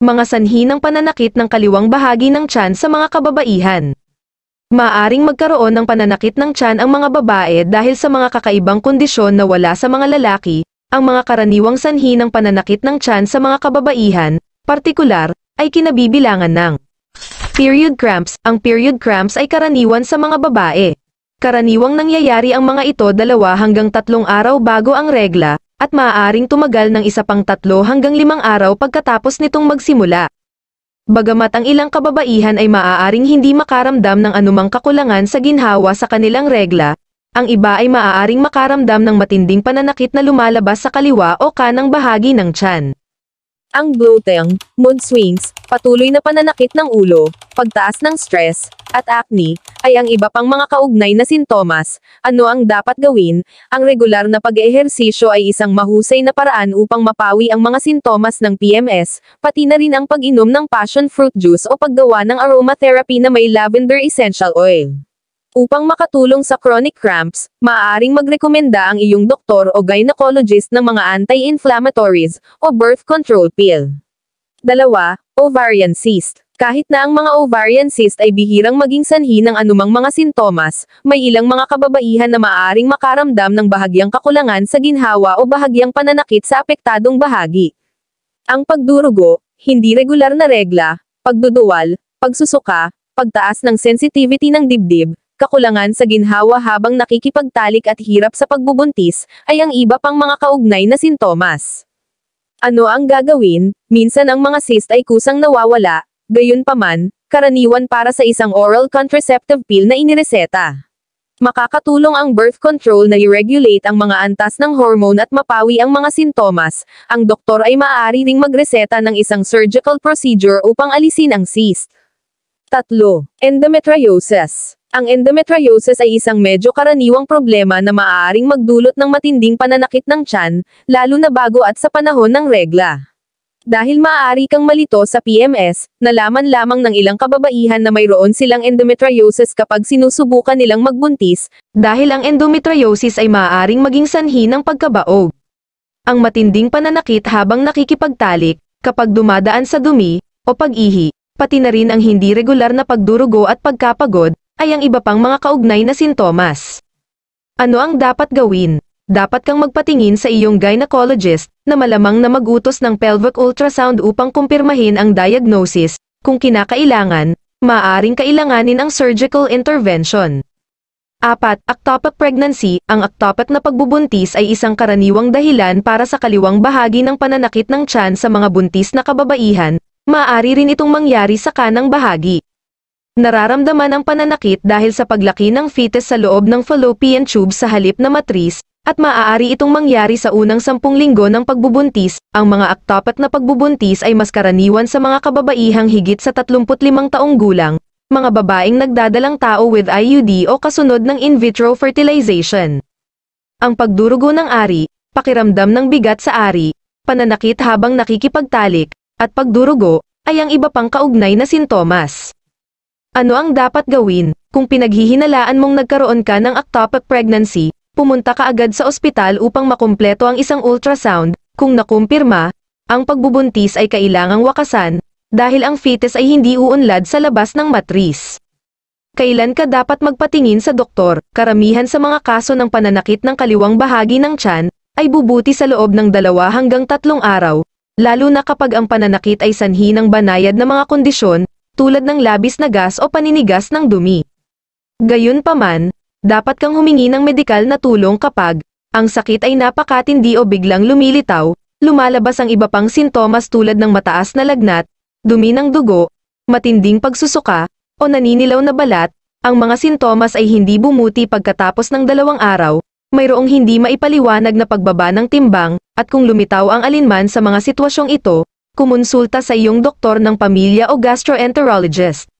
mga sanhi ng pananakit ng kaliwang bahagi ng tiyan sa mga kababaihan. Maaring magkaroon ng pananakit ng tiyan ang mga babae dahil sa mga kakaibang kondisyon na wala sa mga lalaki, ang mga karaniwang sanhi ng pananakit ng tiyan sa mga kababaihan, partikular, ay kinabibilangan ng Period cramps Ang period cramps ay karaniwan sa mga babae. Karaniwang nangyayari ang mga ito dalawa hanggang tatlong araw bago ang regla, at maaaring tumagal ng isa pang tatlo hanggang limang araw pagkatapos nitong magsimula. Bagamat ang ilang kababaihan ay maaaring hindi makaramdam ng anumang kakulangan sa ginhawa sa kanilang regla, ang iba ay maaaring makaramdam ng matinding pananakit na lumalabas sa kaliwa o kanang bahagi ng tiyan. Ang bloating, mood swings, patuloy na pananakit ng ulo, pagtaas ng stress, at acne, ay ang iba pang mga kaugnay na sintomas. Ano ang dapat gawin? Ang regular na pag-eehersisyo ay isang mahusay na paraan upang mapawi ang mga sintomas ng PMS, pati na rin ang pag-inom ng passion fruit juice o paggawa ng aromatherapy na may lavender essential oil. Upang makatulong sa chronic cramps, maaaring magrekomenda ang iyong doktor o gynecologist ng mga anti-inflammatories o birth control pill. Dalawa, ovarian cyst. Kahit na ang mga ovarian cyst ay bihirang maging sanhi ng anumang mga sintomas, may ilang mga kababaihan na maaaring makaramdam ng bahagyang kakulangan sa ginhawa o bahagyang pananakit sa apektadong bahagi. Ang pagdurugo, hindi regular na regla, pagduduwal, pagsusuka, pagtaas ng sensitivity ng dibdib, kakulangan sa ginhawa habang nakikipagtalik at hirap sa pagbubuntis, ay ang iba pang mga kaugnay na sintomas. Ano ang gagawin? Minsan ang mga cyst ay kusang nawawala, gayunpaman, karaniwan para sa isang oral contraceptive pill na inireseta. Makakatulong ang birth control na i-regulate ang mga antas ng hormone at mapawi ang mga sintomas. Ang doktor ay maaari ring magreseta ng isang surgical procedure upang alisin ang cyst. 3. Endometriosis ang endometriosis ay isang medyo karaniwang problema na maaaring magdulot ng matinding pananakit ng tiyan, lalo na bago at sa panahon ng regla. Dahil maaari kang malito sa PMS, nalaman lamang ng ilang kababaihan na mayroon silang endometriosis kapag sinusubukan nilang magbuntis, dahil ang endometriosis ay maaaring maging sanhi ng pagkabaog. Ang matinding pananakit habang nakikipagtalik, kapag dumadaan sa dumi, o pag-ihi, pati na rin ang hindi regular na pagdurugo at pagkapagod, ay ang iba pang mga kaugnay na sintomas. Ano ang dapat gawin? Dapat kang magpatingin sa iyong gynecologist na malamang na magutos ng pelvic ultrasound upang kumpirmahin ang diagnosis. Kung kinakailangan, maaring kailanganin ang surgical intervention. Apat, Ectopic pregnancy. Ang ectopic na pagbubuntis ay isang karaniwang dahilan para sa kaliwang bahagi ng pananakit ng tiyan sa mga buntis na kababaihan. Maaari rin itong mangyari sa kanang bahagi. Nararamdaman ang pananakit dahil sa paglaki ng fetus sa loob ng fallopian tube sa halip na matris, at maaari itong mangyari sa unang sampung linggo ng pagbubuntis. Ang mga aktapat na pagbubuntis ay mas karaniwan sa mga kababaihang higit sa 35 taong gulang, mga babaeng nagdadalang tao with IUD o kasunod ng in vitro fertilization. Ang pagdurugo ng ari, pakiramdam ng bigat sa ari, pananakit habang nakikipagtalik, at pagdurugo, ay ang iba pang kaugnay na sintomas. Ano ang dapat gawin? Kung pinaghihinalaan mong nagkaroon ka ng ectopic pregnancy, pumunta ka agad sa ospital upang makumpleto ang isang ultrasound, kung nakumpirma, ang pagbubuntis ay kailangang wakasan, dahil ang fetus ay hindi uunlad sa labas ng matris. Kailan ka dapat magpatingin sa doktor? Karamihan sa mga kaso ng pananakit ng kaliwang bahagi ng tiyan ay bubuti sa loob ng dalawa hanggang tatlong araw, lalo na kapag ang pananakit ay sanhi ng banayad na mga kondisyon tulad ng labis na gas o paninigas ng dumi. Gayunpaman, dapat kang humingi ng medikal na tulong kapag ang sakit ay napakatindi o biglang lumilitaw, lumalabas ang iba pang sintomas tulad ng mataas na lagnat, dumi ng dugo, matinding pagsusuka, o naninilaw na balat, ang mga sintomas ay hindi bumuti pagkatapos ng dalawang araw, mayroong hindi maipaliwanag na pagbaba ng timbang, at kung lumitaw ang alinman sa mga sitwasyong ito, kumonsulta sa iyong doktor ng pamilya o gastroenterologist.